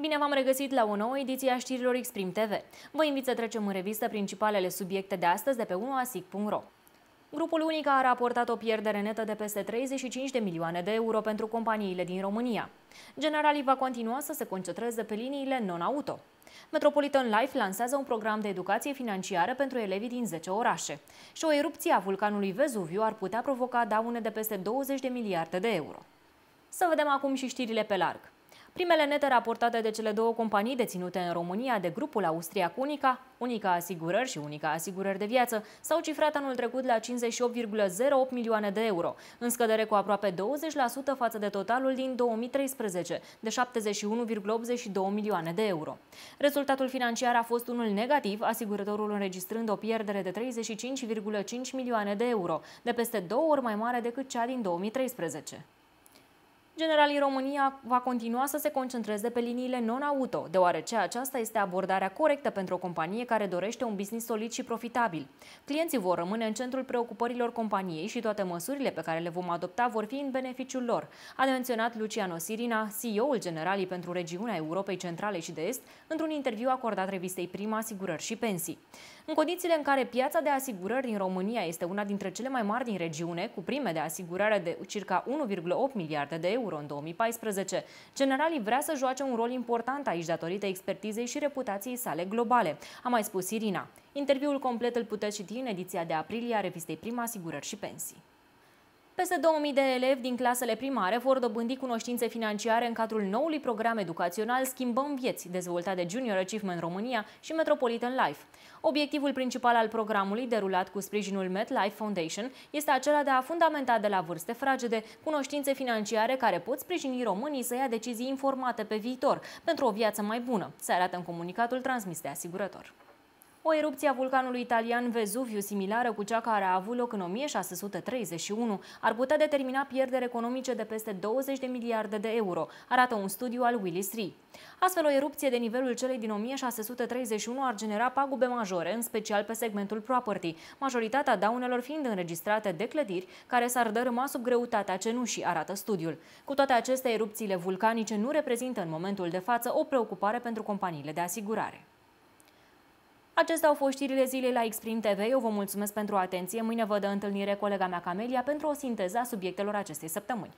Bine v-am regăsit la o nouă ediție a știrilor Exprim TV. Vă invit să trecem în revistă principalele subiecte de astăzi de pe 1asic.ro. Grupul Unica a raportat o pierdere netă de peste 35 de milioane de euro pentru companiile din România. Generalii va continua să se concentreze pe liniile non-auto. Metropolitan Life lansează un program de educație financiară pentru elevii din 10 orașe și o erupție a vulcanului Vezuviu ar putea provoca daune de peste 20 de miliarde de euro. Să vedem acum și știrile pe larg. Primele nete raportate de cele două companii deținute în România de grupul austriac Unica, Unica Asigurări și Unica Asigurări de Viață, s-au cifrat anul trecut la 58,08 milioane de euro, în scădere cu aproape 20% față de totalul din 2013, de 71,82 milioane de euro. Rezultatul financiar a fost unul negativ, asigurătorul înregistrând o pierdere de 35,5 milioane de euro, de peste două ori mai mare decât cea din 2013. Generalii România va continua să se concentreze pe liniile non-auto, deoarece aceasta este abordarea corectă pentru o companie care dorește un business solid și profitabil. Clienții vor rămâne în centrul preocupărilor companiei și toate măsurile pe care le vom adopta vor fi în beneficiul lor, a menționat Luciano Sirina, CEO-ul Generalii pentru regiunea Europei Centrale și de Est, într-un interviu acordat revistei Prima Asigurări și Pensii. În condițiile în care piața de asigurări din România este una dintre cele mai mari din regiune, cu prime de asigurare de circa 1,8 miliarde de euro, Euro în 2014. Generalii vrea să joace un rol important aici datorită expertizei și reputației sale globale, a mai spus Irina. Interviul complet îl puteți citi în ediția de aprilie a revistei Prima Asigurări și Pensii. Peste 2000 de elevi din clasele primare vor dobândi cunoștințe financiare în cadrul noului program educațional Schimbăm Vieți, dezvoltat de Junior Achievement România și Metropolitan Life. Obiectivul principal al programului, derulat cu sprijinul MetLife Foundation, este acela de a fundamenta de la vârste fragede cunoștințe financiare care pot sprijini românii să ia decizii informate pe viitor pentru o viață mai bună, se arată în comunicatul transmis de asigurător. O erupție a vulcanului italian Vesuviu, similară cu cea care a avut loc în 1631, ar putea determina pierderi economice de peste 20 de miliarde de euro, arată un studiu al Willis Re. Astfel, o erupție de nivelul celei din 1631 ar genera pagube majore, în special pe segmentul property, majoritatea daunelor fiind înregistrate de clădiri care s-ar dărâma sub greutatea cenușii, arată studiul. Cu toate acestea, erupțiile vulcanice nu reprezintă în momentul de față o preocupare pentru companiile de asigurare. Acestea au fost știrile zilei la Exprim TV. Eu vă mulțumesc pentru atenție. Mâine vă dă întâlnire colega mea Camelia pentru o sinteză a subiectelor acestei săptămâni.